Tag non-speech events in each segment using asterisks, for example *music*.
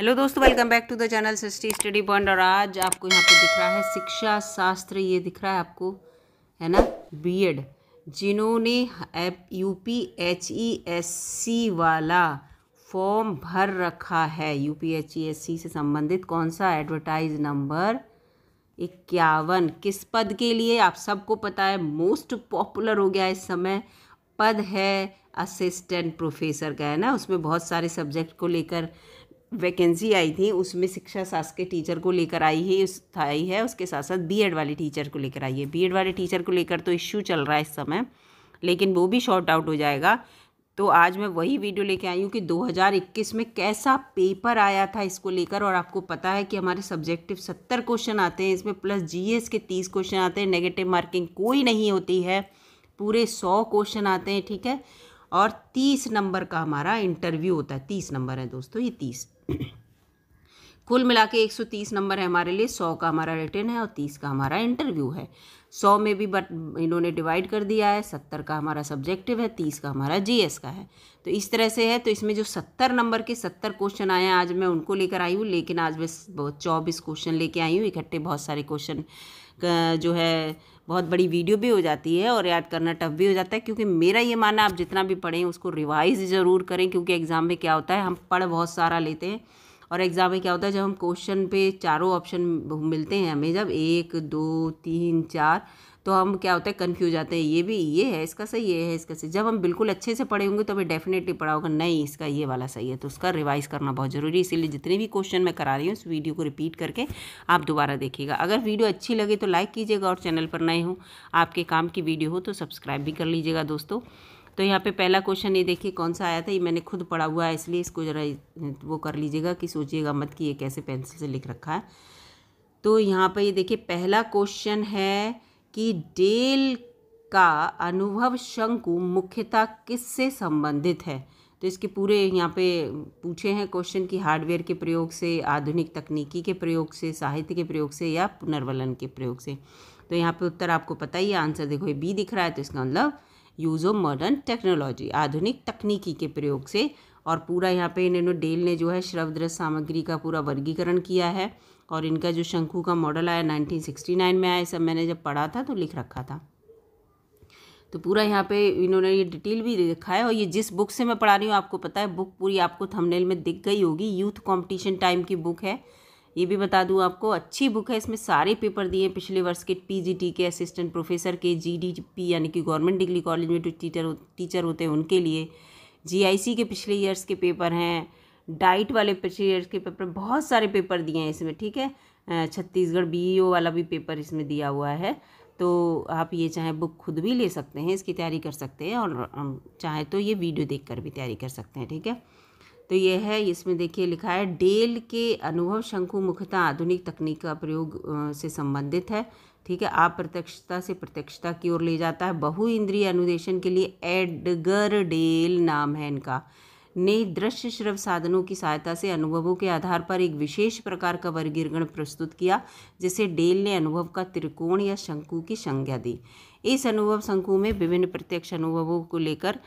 hello दोस्तों welcome back to the channel Srishti study bond और आज आपको यहाँ पे दिख रहा है शिक्षा शास्त्र ये दिख रहा है आपको है ना बीएड जिन्होंने U P H E S C वाला फॉर्म भर रखा है U P H E S C से संबंधित कौन सा एडवर्टाइज नंबर इक्यावन किस पद के लिए आप सबको पता है मोस्ट पॉपुलर हो गया इस समय पद है असिस्टेंट प्रोफेसर का है ना उसमें बहुत सारे सब्जेक्ट को लेकर वैकेंसी आई थी उसमें शिक्षा शास्त्र के टीचर को लेकर आई है आई है उसके साथ साथ बीएड वाले टीचर को लेकर आई है बीएड वाले टीचर को लेकर तो इश्यू चल रहा है इस समय लेकिन वो भी शॉर्ट आउट हो जाएगा तो आज मैं वही वीडियो लेके आई हूँ कि 2021 में कैसा पेपर आया था इसको लेकर और आपको पता है कि हमारे सब्जेक्टिव सत्तर क्वेश्चन आते हैं इसमें प्लस जी के तीस क्वेश्चन आते हैं नेगेटिव मार्किंग कोई नहीं होती है पूरे सौ क्वेश्चन आते हैं ठीक है और तीस नंबर का हमारा इंटरव्यू होता है तीस नंबर है दोस्तों ये तीस कुल मिला के एक नंबर है हमारे लिए सौ का हमारा रिटर्न है और तीस का हमारा इंटरव्यू है सौ में भी बट इन्होंने डिवाइड कर दिया है सत्तर का हमारा सब्जेक्टिव है तीस का हमारा जीएस का है तो इस तरह से है तो इसमें जो सत्तर नंबर के सत्तर क्वेश्चन आए हैं आज मैं उनको लेकर आई हूँ लेकिन आज मैं चौबीस क्वेश्चन लेके आई हूँ इकट्ठे बहुत सारे क्वेश्चन जो है बहुत बड़ी वीडियो भी हो जाती है और याद करना टफ भी हो जाता है क्योंकि मेरा ये मानना आप जितना भी पढ़ें उसको रिवाइज ज़रूर करें क्योंकि एग्ज़ाम में क्या होता है हम पढ़ बहुत सारा लेते हैं और एग्ज़ाम में क्या होता है जब हम क्वेश्चन पे चारों ऑप्शन मिलते हैं हमें जब एक दो तीन चार तो हम क्या होता है कन्फ्यूज आते हैं ये भी ये है इसका सही ये है इसका सही जब हम बिल्कुल अच्छे से पढ़े होंगे तो हमें डेफिनेटली पढ़ा होगा नहीं इसका ये वाला सही है तो उसका रिवाइज़ करना बहुत ज़रूरी है इसीलिए जितने भी क्वेश्चन मैं करा रही हूँ उस वीडियो को रिपीट करके आप दोबारा देखिएगा अगर वीडियो अच्छी लगे तो लाइक कीजिएगा और चैनल पर नए हो आपके काम की वीडियो हो तो सब्सक्राइब भी कर लीजिएगा दोस्तों तो यहाँ पे पहला क्वेश्चन ये देखिए कौन सा आया था ये मैंने खुद पढ़ा हुआ है इसलिए इसको ज़रा वो कर लीजिएगा कि सोचिएगा मत कि ये कैसे पेंसिल से लिख रखा है तो यहाँ पे ये देखिए पहला क्वेश्चन है कि डेल का अनुभव शंकु मुख्यतः किससे संबंधित है तो इसके पूरे यहाँ पे पूछे हैं क्वेश्चन कि हार्डवेयर के प्रयोग से आधुनिक तकनीकी के प्रयोग से साहित्य के प्रयोग से या पुनर्वलन के प्रयोग से तो यहाँ पे उत्तर आपको पता ही है आंसर देखो ये बी दिख रहा है तो इसका मतलब यूज़ ऑफ मॉडर्न टेक्नोलॉजी आधुनिक तकनीकी के प्रयोग से और पूरा यहाँ पे इन्होंने डेल ने जो है श्रवद्रस सामग्री का पूरा वर्गीकरण किया है और इनका जो शंकु का मॉडल आया 1969 में आया सब मैंने जब पढ़ा था तो लिख रखा था तो पूरा यहाँ पे इन्होंने ये डिटेल भी रखा है और ये जिस बुक से मैं पढ़ा रही हूँ आपको पता है बुक पूरी आपको थंबनेल में दिख गई होगी यूथ कंपटीशन टाइम की बुक है ये भी बता दूँ आपको अच्छी बुक है इसमें सारे पेपर दिए हैं पिछले वर्ष के पी के असिस्टेंट प्रोफेसर के जी यानी कि गवर्नमेंट डिग्री कॉलेज में जो टीचर टीचर होते हैं उनके लिए जी के पिछले ईयर्स के पेपर हैं डाइट वाले पेयर के पेपर बहुत सारे पेपर दिए हैं इसमें ठीक है छत्तीसगढ़ बीईओ e वाला भी पेपर इसमें दिया हुआ है तो आप ये चाहे बुक खुद भी ले सकते हैं इसकी तैयारी कर सकते हैं और चाहे तो ये वीडियो देख कर भी तैयारी कर सकते हैं ठीक है तो ये है इसमें देखिए लिखा है डेल के अनुभव शंकु मुख्यतः आधुनिक तकनीक का प्रयोग से संबंधित है ठीक है अप्रत्यक्षता से प्रत्यक्षता की ओर ले जाता है बहु इंद्रिय अनुदेशन के लिए एडगर डेल नाम है इनका ने दृश्य श्रव साधनों की सहायता से अनुभवों के आधार पर एक विशेष प्रकार का वर्गीकरण प्रस्तुत किया जिसे डेल ने अनुभव का त्रिकोण या शंकु की संज्ञा दी इस अनुभव शंकु में विभिन्न प्रत्यक्ष अनुभवों को लेकर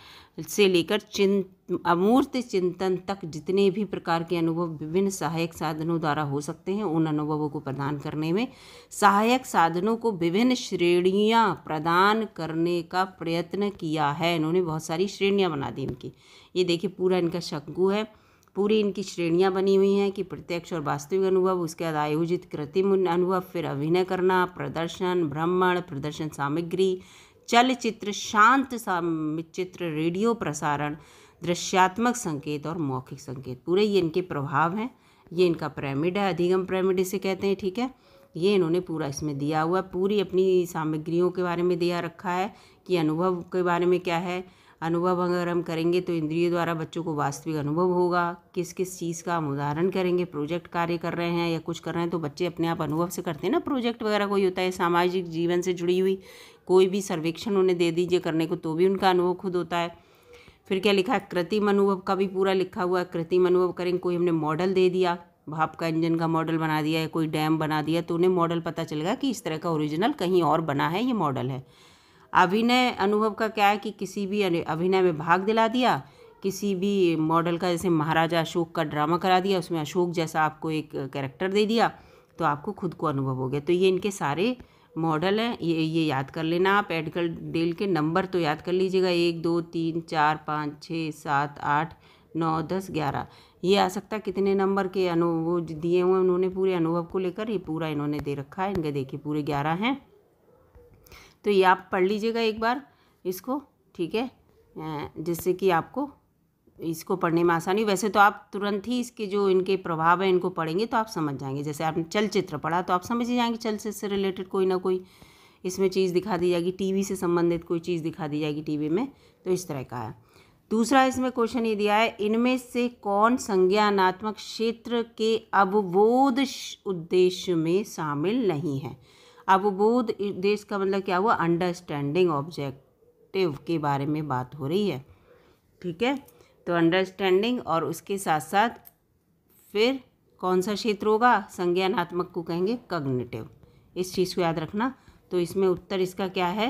से लेकर चिं अमूर्त चिंतन तक जितने भी प्रकार के अनुभव विभिन्न सहायक साधनों द्वारा हो सकते हैं उन अनुभवों को प्रदान करने में सहायक साधनों को विभिन्न श्रेणियाँ प्रदान करने का प्रयत्न किया है इन्होंने बहुत सारी श्रेणियाँ बना दी इनकी ये देखिए पूरा इनका शंकु है पूरी इनकी श्रेणियाँ बनी हुई हैं कि प्रत्यक्ष और वास्तविक अनुभव उसके बाद आयोजित कृत्रिम अनुभव फिर अभिनय करना प्रदर्शन भ्रमण प्रदर्शन सामग्री चलचित्र शांत चित्र रेडियो प्रसारण दृश्यात्मक संकेत और मौखिक संकेत पूरे ये इनके प्रभाव हैं ये इनका पिरामिड है अधिगम पिरामिड इसे कहते हैं ठीक है ये इन्होंने पूरा इसमें दिया हुआ पूरी अपनी सामग्रियों के बारे में दिया रखा है कि अनुभव के बारे में क्या है अनुभव अगर हम करेंगे तो इंद्रियों द्वारा बच्चों को वास्तविक अनुभव होगा किस किस चीज़ का हम उदाहरण करेंगे प्रोजेक्ट कार्य कर रहे हैं या कुछ कर रहे हैं तो बच्चे अपने आप अनुभव से करते हैं ना प्रोजेक्ट वगैरह कोई होता है सामाजिक जीवन से जुड़ी हुई कोई भी सर्वेक्षण उन्हें दे दीजिए करने को तो भी उनका अनुभव खुद होता है फिर क्या लिखा है कृत्रिम अनुभव का भी पूरा लिखा हुआ है कृत्रिम अनुभव करेंगे कोई हमने मॉडल दे दिया भाप का इंजन का मॉडल बना दिया या कोई डैम बना दिया तो उन्हें मॉडल पता चलेगा कि इस तरह का ओरिजिनल कहीं और बना है ये मॉडल है अभिनय अनुभव का क्या है कि किसी भी अभिनय में भाग दिला दिया किसी भी मॉडल का जैसे महाराजा अशोक का ड्रामा करा दिया उसमें अशोक जैसा आपको एक कैरेक्टर दे दिया तो आपको खुद को अनुभव हो गया तो ये इनके सारे मॉडल हैं ये ये याद कर लेना आप एडकल डेल के नंबर तो याद कर लीजिएगा एक दो तीन चार पाँच छः सात आठ नौ दस ग्यारह ये आ सकता कितने नंबर के अनु वो दिए हुए उन्होंने पूरे अनुभव को लेकर ये पूरा इन्होंने दे रखा है इनके देखिए पूरे ग्यारह हैं तो ये आप पढ़ लीजिएगा एक बार इसको ठीक है जिससे कि आपको इसको पढ़ने में आसानी वैसे तो आप तुरंत ही इसके जो इनके प्रभाव हैं इनको पढ़ेंगे तो आप समझ जाएंगे जैसे आपने चलचित्र पढ़ा तो आप समझ ही जाएंगे चलचित्र से रिलेटेड कोई ना कोई इसमें चीज़ दिखा दी जाएगी टीवी से संबंधित कोई चीज़ दिखा दी जाएगी टीवी में तो इस तरह का है दूसरा इसमें क्वेश्चन ये दिया है इनमें से कौन संज्ञानात्मक क्षेत्र के अवबोध उद्देश्य में शामिल नहीं है अवबोध देश का मतलब क्या हुआ अंडरस्टैंडिंग ऑब्जेक्टिव के बारे में बात हो रही है ठीक है तो अंडरस्टैंडिंग और उसके साथ साथ फिर कौन सा क्षेत्र होगा संज्ञानात्मक को कहेंगे कग्निटिव इस चीज़ को याद रखना तो इसमें उत्तर इसका क्या है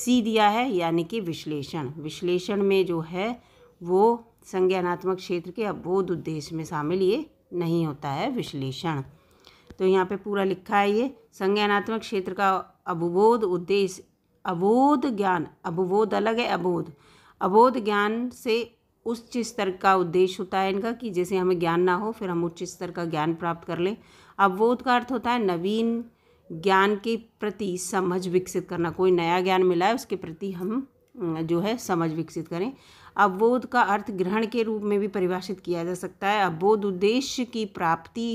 सी दिया है यानी कि विश्लेषण विश्लेषण में जो है वो संज्ञानात्मक क्षेत्र के अबोध उद्देश्य में शामिल ये नहीं होता है विश्लेषण तो यहाँ पे पूरा लिखा है ये संज्ञानात्मक क्षेत्र का अवबोध उद्देश्य अबोध ज्ञान अबोध अलग है अबोध अबोध ज्ञान से उच्च स्तर का उद्देश्य होता है इनका कि जैसे हमें ज्ञान ना हो फिर हम उच्च स्तर का ज्ञान प्राप्त कर लें अवबोध का अर्थ होता है नवीन ज्ञान के प्रति समझ विकसित करना कोई नया ज्ञान मिला है उसके प्रति हम जो है समझ विकसित करें अवबोध का अर्थ ग्रहण के रूप में भी परिभाषित किया जा सकता है अवबोध उद्देश्य की प्राप्ति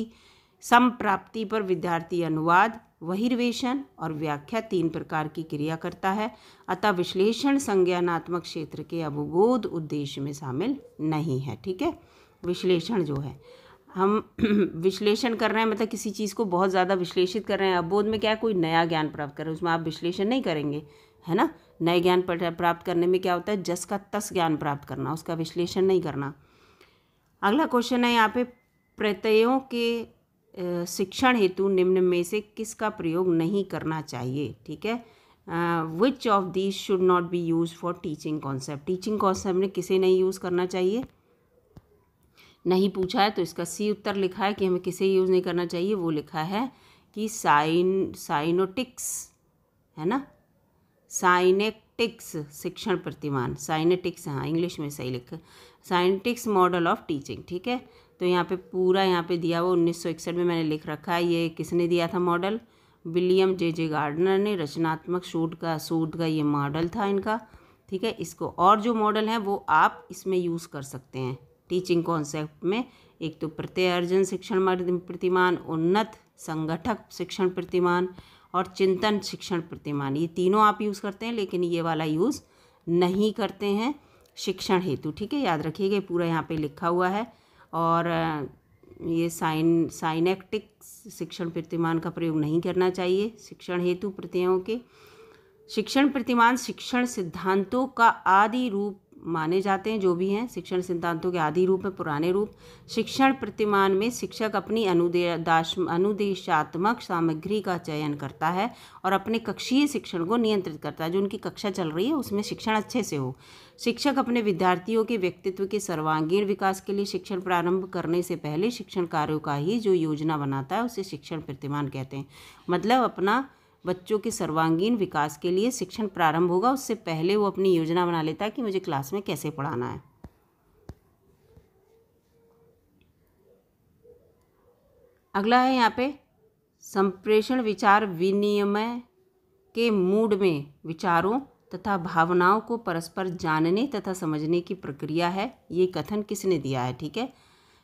संप्राप्ति पर विद्यार्थी अनुवाद बहिर्वेशन और व्याख्या तीन प्रकार की क्रिया करता है अतः विश्लेषण संज्ञानात्मक क्षेत्र के अवबोध उद्देश्य में शामिल नहीं है ठीक है विश्लेषण जो है हम *clears throat* विश्लेषण कर रहे हैं मतलब किसी चीज़ को बहुत ज़्यादा विश्लेषित कर रहे हैं अवबोध में क्या है कोई नया ज्ञान प्राप्त कर रहे हैं उसमें आप विश्लेषण नहीं करेंगे है ना नए ज्ञान प्राप्त करने में क्या होता है जस का तस ज्ञान प्राप्त करना उसका विश्लेषण नहीं करना अगला क्वेश्चन है यहाँ पे प्रत्ययों के शिक्षण हेतु निम्न में से किसका प्रयोग नहीं करना चाहिए ठीक है which of these should not be use for teaching concept teaching concept में किसे नहीं यूज़ करना चाहिए नहीं पूछा है तो इसका सी उत्तर लिखा है कि हमें किसे यूज़ नहीं करना चाहिए वो लिखा है कि साइन साइनोटिक्स है ना साइनेटिक्स शिक्षण प्रतिमान साइनेटिक्स हाँ इंग्लिश में सही लिखा साइनेटिक्स मॉडल ऑफ टीचिंग ठीक है तो यहाँ पे पूरा यहाँ पे दिया हुआ उन्नीस में मैंने लिख रखा है ये किसने दिया था model William J J Gardner ने रचनात्मक शूट का सूट का ये मॉडल था इनका ठीक है इसको और जो मॉडल है वो आप इसमें यूज़ कर सकते हैं टीचिंग कॉन्सेप्ट में एक तो प्रत्यय अर्जन शिक्षण प्रतिमान उन्नत संगठक शिक्षण प्रतिमान और चिंतन शिक्षण प्रतिमान ये तीनों आप यूज़ करते हैं लेकिन ये वाला यूज़ नहीं करते हैं शिक्षण हेतु ठीक है याद रखिएगा पूरा यहाँ पे लिखा हुआ है और ये साइन साइनेक्टिक शिक्षण प्रतिमान का प्रयोग नहीं करना चाहिए शिक्षण हेतु प्रत्ययों के शिक्षण प्रतिमान शिक्षण सिद्धांतों का आदि रूप माने जाते हैं जो भी हैं शिक्षण सिद्धांतों के आदि रूप में पुराने रूप शिक्षण प्रतिमान में शिक्षक अपनी अनुदेश अनुदेशात्मक सामग्री का चयन करता है और अपने कक्षीय शिक्षण को नियंत्रित करता है जो उनकी कक्षा चल रही है उसमें शिक्षण अच्छे से हो शिक्षक अपने विद्यार्थियों के व्यक्तित्व के सर्वांगीण विकास के लिए शिक्षण प्रारंभ करने से पहले शिक्षण कार्यों का ही जो योजना बनाता है उसे शिक्षण प्रतिमान कहते हैं मतलब अपना बच्चों के सर्वांगीण विकास के लिए शिक्षण प्रारंभ होगा उससे पहले वो अपनी योजना बना लेता है कि मुझे क्लास में कैसे पढ़ाना है अगला है यहाँ पे संप्रेषण विचार विनिमय के मूड में विचारों तथा भावनाओं को परस्पर जानने तथा समझने की प्रक्रिया है ये कथन किसने दिया है ठीक है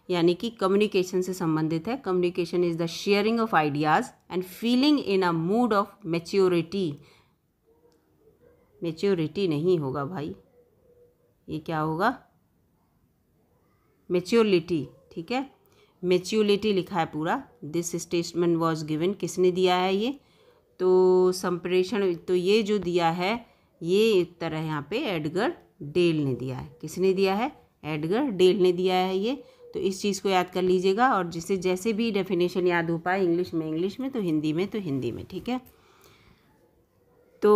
यानी कि कम्युनिकेशन से संबंधित है communication is the sharing of ideas and feeling in a mood of maturity maturity नहीं होगा भाई ये क्या होगा मेच्योरिटी ठीक है मेच्योरिटी लिखा है पूरा दिस स्टेटमेंट वॉज गिवन किसने दिया है ये तो संप्रेषण तो ये जो दिया है ये उत्तर है यहाँ पे एडगर डेल ने दिया है किसने दिया है एडगर डेल ने दिया है ये तो इस चीज़ को याद कर लीजिएगा और जिसे जैसे भी डेफिनेशन याद हो पाए इंग्लिश में इंग्लिश में तो हिंदी में तो हिंदी में ठीक है तो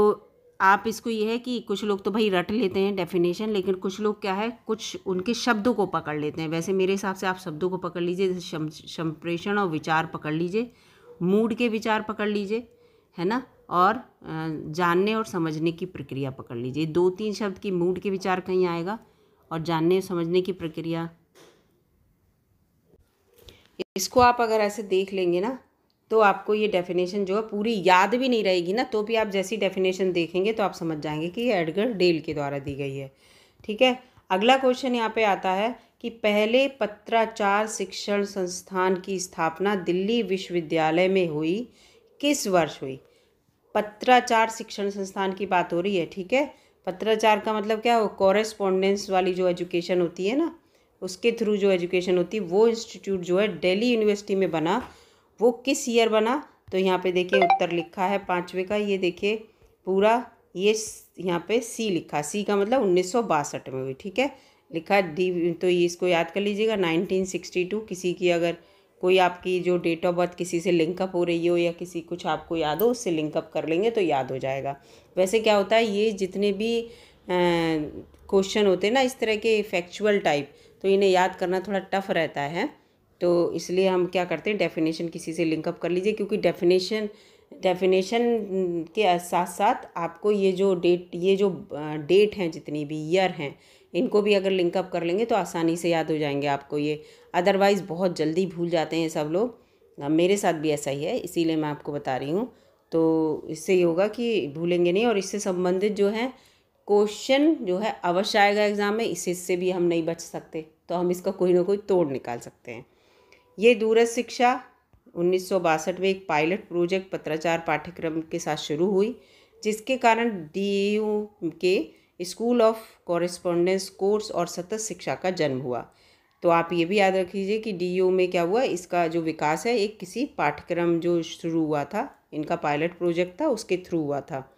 आप इसको यह है कि कुछ लोग तो भाई रट लेते हैं डेफिनेशन लेकिन कुछ लोग क्या है कुछ उनके शब्दों को पकड़ लेते हैं वैसे मेरे हिसाब से आप शब्दों को पकड़ लीजिए संप्रेषण और विचार पकड़ लीजिए मूड के विचार पकड़ लीजिए है ना और जानने और समझने की प्रक्रिया पकड़ लीजिए दो तीन शब्द की मूड के विचार कहीं आएगा और जानने और समझने की प्रक्रिया इसको आप अगर ऐसे देख लेंगे ना तो आपको ये डेफिनेशन जो है पूरी याद भी नहीं रहेगी ना तो भी आप जैसी डेफिनेशन देखेंगे तो आप समझ जाएंगे कि ये एडगर डेल के द्वारा दी गई है ठीक है अगला क्वेश्चन यहाँ पे आता है कि पहले पत्राचार शिक्षण संस्थान की स्थापना दिल्ली विश्वविद्यालय में हुई किस वर्ष हुई पत्राचार शिक्षण संस्थान की बात हो रही है ठीक है पत्राचार का मतलब क्या हो कॉरेस्पॉन्डेंस वाली जो एजुकेशन होती है ना उसके थ्रू जो एजुकेशन होती वो इंस्टीट्यूट जो है दिल्ली यूनिवर्सिटी में बना वो किस ईयर बना तो यहाँ पे देखिए उत्तर लिखा है पाँचवें का ये देखिए पूरा ये यहाँ पे सी लिखा सी का मतलब उन्नीस में हुई ठीक है लिखा डी तो ये इसको याद कर लीजिएगा 1962 किसी की अगर कोई आपकी जो डेट ऑफ बर्थ किसी से लिंकअप हो रही हो या किसी कुछ आपको याद हो उससे लिंकअप कर लेंगे तो याद हो जाएगा वैसे क्या होता है ये जितने भी क्वेश्चन होते हैं ना इस तरह के फैक्चुअल टाइप तो इन्हें याद करना थोड़ा टफ रहता है तो इसलिए हम क्या करते हैं डेफिनेशन किसी से लिंकअप कर लीजिए क्योंकि डेफिनेशन डेफिनेशन के साथ साथ आपको ये जो डेट ये जो डेट हैं जितनी भी ईयर हैं इनको भी अगर लिंकअप कर लेंगे तो आसानी से याद हो जाएंगे आपको ये अदरवाइज़ बहुत जल्दी भूल जाते हैं सब लोग मेरे साथ भी ऐसा ही है इसीलिए मैं आपको बता रही हूँ तो इससे ये होगा कि भूलेंगे नहीं और इससे संबंधित जो है क्वेश्चन जो है अवश्य आएगा एग्ज़ाम में इस हिस्से भी हम नहीं बच सकते तो हम इसका कोई ना कोई तोड़ निकाल सकते हैं ये दूरस्थ शिक्षा उन्नीस में एक पायलट प्रोजेक्ट पत्राचार पाठ्यक्रम के साथ शुरू हुई जिसके कारण डी के स्कूल ऑफ कॉरेस्पॉन्डेंस कोर्स और सतत शिक्षा का जन्म हुआ तो आप ये भी याद रख लीजिए कि डी में क्या हुआ इसका जो विकास है एक किसी पाठ्यक्रम जो शुरू हुआ था इनका पायलट प्रोजेक्ट था उसके थ्रू हुआ था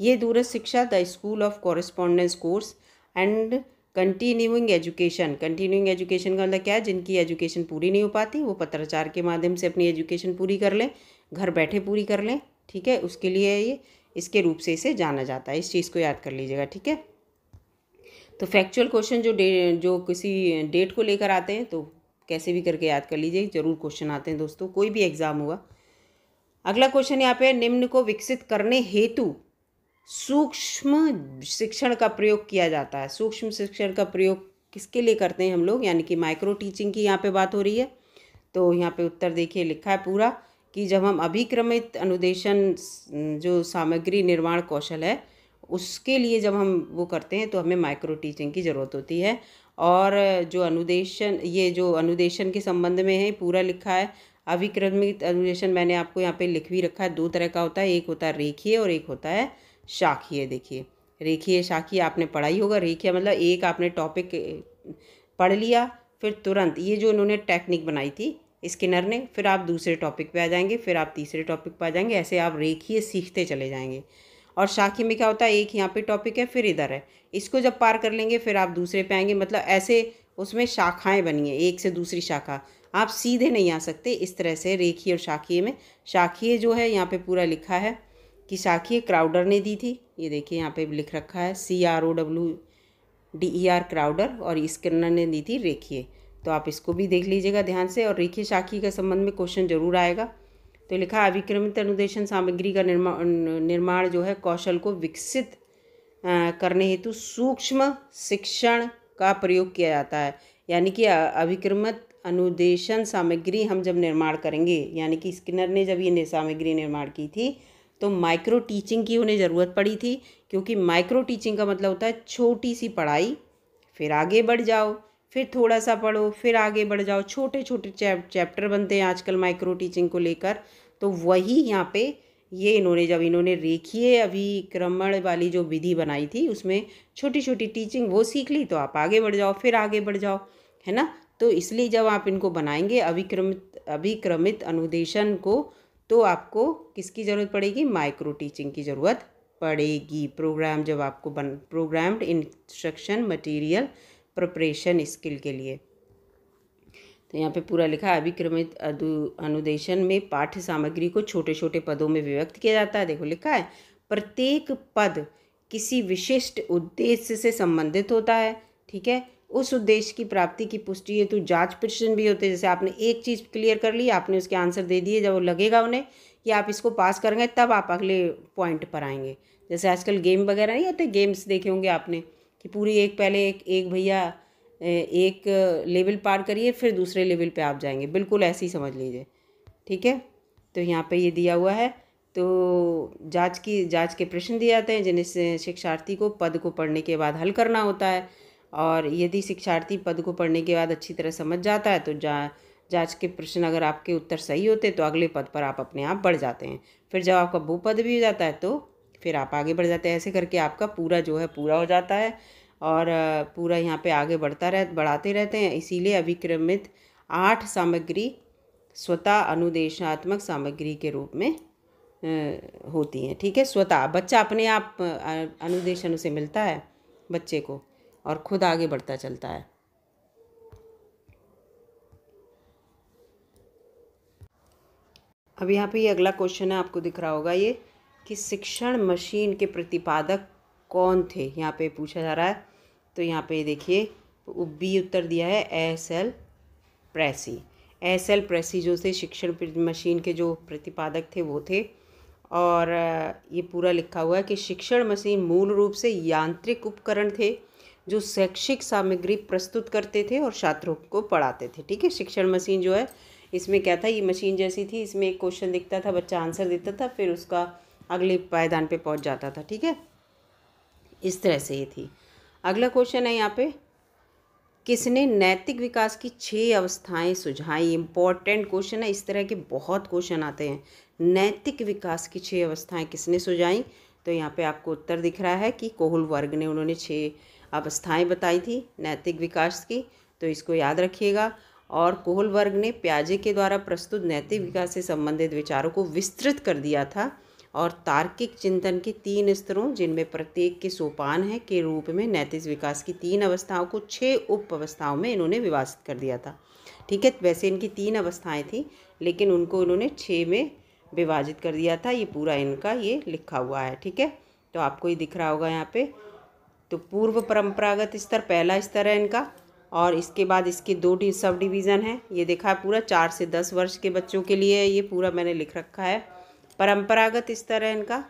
ये दूरस्थ शिक्षा the school of correspondence course and continuing education continuing education का मतलब क्या है जिनकी एजुकेशन पूरी नहीं हो पाती वो पत्राचार के माध्यम से अपनी एजुकेशन पूरी कर लें घर बैठे पूरी कर लें ठीक है उसके लिए ये इसके रूप से इसे जाना जाता है इस चीज़ को याद कर लीजिएगा ठीक है तो फैक्चुअल क्वेश्चन जो डे जो किसी डेट को लेकर आते हैं तो कैसे भी करके याद कर लीजिए ज़रूर क्वेश्चन आते हैं दोस्तों कोई भी एग्ज़ाम हुआ अगला क्वेश्चन यहाँ पे निम्न को विकसित करने हेतु सूक्ष्म शिक्षण का प्रयोग किया जाता है सूक्ष्म शिक्षण का प्रयोग किसके लिए करते हैं हम लोग यानी कि माइक्रो टीचिंग की यहाँ पे बात हो रही है तो यहाँ पे उत्तर देखिए लिखा है पूरा कि जब हम अभिक्रमित अनुदेशन जो सामग्री निर्माण कौशल है उसके लिए जब हम वो करते हैं तो हमें माइक्रो टीचिंग की ज़रूरत होती है और जो अनुदेशन ये जो अनुदेशन के संबंध में है पूरा लिखा है अभिक्रमित अनुदेशन मैंने आपको यहाँ पे लिख भी रखा है दो तरह का होता है एक होता है रेखीय और एक होता है शाखीय देखिए रेखीय शाखीय आपने पढ़ा ही होगा रेखीय मतलब एक आपने टॉपिक पढ़ लिया फिर तुरंत ये जो इन्होंने टेक्निक बनाई थी स्किनर ने फिर आप दूसरे टॉपिक पे आ जाएंगे फिर आप तीसरे टॉपिक पे आ जाएंगे ऐसे आप रेखीय सीखते चले जाएंगे और शाखी में क्या होता है एक यहाँ पे टॉपिक है फिर इधर है इसको जब पार कर लेंगे फिर आप दूसरे पे आएंगे मतलब ऐसे उसमें शाखाएं बनी है एक से दूसरी शाखा आप सीधे नहीं आ सकते इस तरह से रेखी और शाखीय में शाखीय जो है यहाँ पर पूरा लिखा है की साखी क्राउडर ने दी थी ये देखिए यहाँ पे लिख रखा है C R O W D E R Crowder और स्किनर ने दी थी रेखिए तो आप इसको भी देख लीजिएगा ध्यान से और रेखिए साखी के संबंध में क्वेश्चन जरूर आएगा तो लिखा अविक्रमित अनुदेशन सामग्री का निर्माण निर्माण जो है कौशल को विकसित करने हेतु सूक्ष्म शिक्षण का प्रयोग किया जाता है यानी कि अभिक्रमित अनुदेशन सामग्री हम जब निर्माण करेंगे यानी कि स्किनर ने जब ये सामग्री निर्माण की थी तो माइक्रो टीचिंग की उन्हें ज़रूरत पड़ी थी क्योंकि माइक्रो टीचिंग का मतलब होता है छोटी सी पढ़ाई फिर आगे बढ़ जाओ फिर थोड़ा सा पढ़ो फिर आगे बढ़ जाओ छोटे छोटे चैप चैप्टर बनते हैं आजकल माइक्रो टीचिंग को लेकर तो वही यहाँ पे ये इन्होंने जब इन्होंने रेखीय अभिक्रमण वाली जो विधि बनाई थी उसमें छोटी छोटी टीचिंग वो सीख ली तो आप आगे बढ़ जाओ फिर आगे बढ़ जाओ है ना तो इसलिए जब आप इनको बनाएंगे अभिक्रमित अभिक्रमित अनुदेशन को तो आपको किसकी ज़रूरत पड़ेगी माइक्रो टीचिंग की ज़रूरत पड़ेगी प्रोग्राम जब आपको बन programmed instruction material preparation skill के लिए तो यहाँ पे पूरा लिखा है अभिक्रमित अनुदेशन में पाठ्य सामग्री को छोटे छोटे पदों में विभक्त किया जाता है देखो लिखा है प्रत्येक पद किसी विशिष्ट उद्देश्य से संबंधित होता है ठीक है उस उद्देश्य की प्राप्ति की पुष्टि हेतु जांच प्रश्न भी होते हैं जैसे आपने एक चीज़ क्लियर कर ली आपने उसके आंसर दे दिए जब वो लगेगा उन्हें कि आप इसको पास करेंगे तब आप अगले पॉइंट पर आएंगे जैसे आजकल गेम वगैरह नहीं होते गेम्स देखे होंगे आपने कि पूरी एक पहले एक एक भैया एक लेवल पार करिए फिर दूसरे लेवल पे आप जाएंगे बिल्कुल ऐसे ही समझ लीजिए ठीक है तो यहाँ पे ये दिया हुआ है तो जांच की जांच के प्रश्न दिए जाते हैं जिन्हें शिक्षार्थी को पद को पढ़ने के बाद हल करना होता है और यदि शिक्षार्थी पद को पढ़ने के बाद अच्छी तरह समझ जाता है तो जा जांच के प्रश्न अगर आपके उत्तर सही होते तो अगले पद पर आप अपने आप बढ़ जाते हैं फिर जब आपका वो पद भी हो जाता है तो फिर आप आगे बढ़ जाते हैं ऐसे करके आपका पूरा जो है पूरा हो जाता है और पूरा यहाँ पे आगे बढ़ता रह बढ़ाते रहते हैं इसीलिए अभिक्रमित आठ सामग्री स्वतः अनुदेशात्मक सामग्री के रूप में होती हैं ठीक है स्वतः बच्चा अपने आप अनुदेशन से मिलता है बच्चे को और खुद आगे बढ़ता चलता है अब यहाँ पे ये अगला क्वेश्चन है आपको दिख रहा होगा ये कि शिक्षण मशीन के प्रतिपादक कौन थे यहाँ पे पूछा जा रहा है तो यहाँ पे देखिए बी उत्तर दिया है S L Pressey S L Pressey जो थे शिक्षण मशीन के जो प्रतिपादक थे वो थे और ये पूरा लिखा हुआ है कि शिक्षण मशीन मूल रूप से यांत्रिक उपकरण थे जो शैक्षिक सामग्री प्रस्तुत करते थे और छात्रों को पढ़ाते थे ठीक है शिक्षण मशीन जो है इसमें क्या था ये मशीन जैसी थी इसमें एक क्वेश्चन दिखता था बच्चा आंसर देता था फिर उसका अगले पायदान पे पहुंच जाता था ठीक है इस तरह से ये थी अगला क्वेश्चन है यहाँ पे किसने नैतिक विकास की छः अवस्थाएं सुझाई इंपॉर्टेंट क्वेश्चन है इस तरह के बहुत क्वेश्चन आते हैं नैतिक विकास की छः अवस्थाएं किसने सुझाई तो यहाँ पे आपको उत्तर दिख रहा है कि कोहुल वर्ग ने उन्होंने छः अवस्थाएं बताई थी नैतिक विकास की तो इसको याद रखिएगा और कोहल वर्ग ने प्याजे के द्वारा प्रस्तुत नैतिक विकास से संबंधित विचारों को विस्तृत कर दिया था और तार्किक चिंतन के तीन स्तरों जिनमें प्रत्येक के सोपान है के रूप में नैतिक विकास की तीन अवस्थाओं को छः उप अवस्थाओं में इन्होंने विभाजित कर दिया था ठीक है वैसे इनकी तीन अवस्थाएँ थी लेकिन उनको इन्होंने छः में विभाजित कर दिया था ये पूरा इनका ये लिखा हुआ है ठीक है तो आपको ये दिख रहा होगा यहाँ पे तो पूर्व परंपरागत स्तर पहला स्तर है इनका और इसके बाद इसके दो डी सब डिवीज़न है ये देखा है पूरा चार से दस वर्ष के बच्चों के लिए ये पूरा मैंने लिख रखा है परंपरागत स्तर है इनका